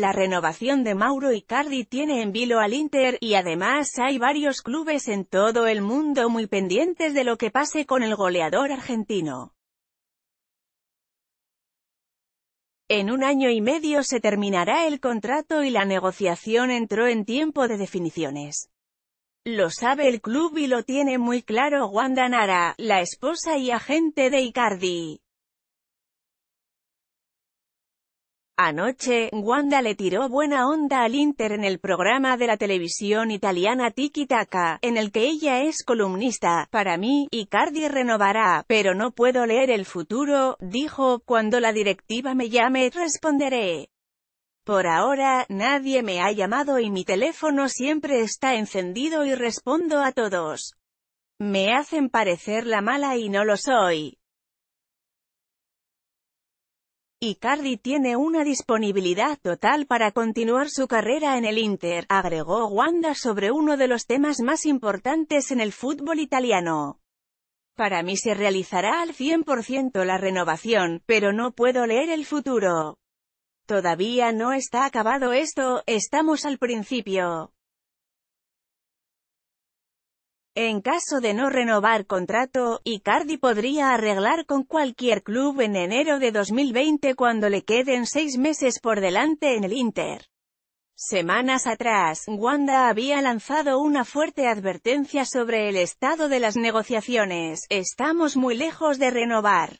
La renovación de Mauro Icardi tiene en vilo al Inter, y además hay varios clubes en todo el mundo muy pendientes de lo que pase con el goleador argentino. En un año y medio se terminará el contrato y la negociación entró en tiempo de definiciones. Lo sabe el club y lo tiene muy claro Wanda Nara, la esposa y agente de Icardi. Anoche, Wanda le tiró buena onda al Inter en el programa de la televisión italiana Tiki Taka, en el que ella es columnista. Para mí, Icardi renovará, pero no puedo leer el futuro, dijo, cuando la directiva me llame, responderé. Por ahora, nadie me ha llamado y mi teléfono siempre está encendido y respondo a todos. Me hacen parecer la mala y no lo soy. Icardi tiene una disponibilidad total para continuar su carrera en el Inter, agregó Wanda sobre uno de los temas más importantes en el fútbol italiano. Para mí se realizará al 100% la renovación, pero no puedo leer el futuro. Todavía no está acabado esto, estamos al principio. En caso de no renovar contrato, Icardi podría arreglar con cualquier club en enero de 2020 cuando le queden seis meses por delante en el Inter. Semanas atrás, Wanda había lanzado una fuerte advertencia sobre el estado de las negociaciones, estamos muy lejos de renovar.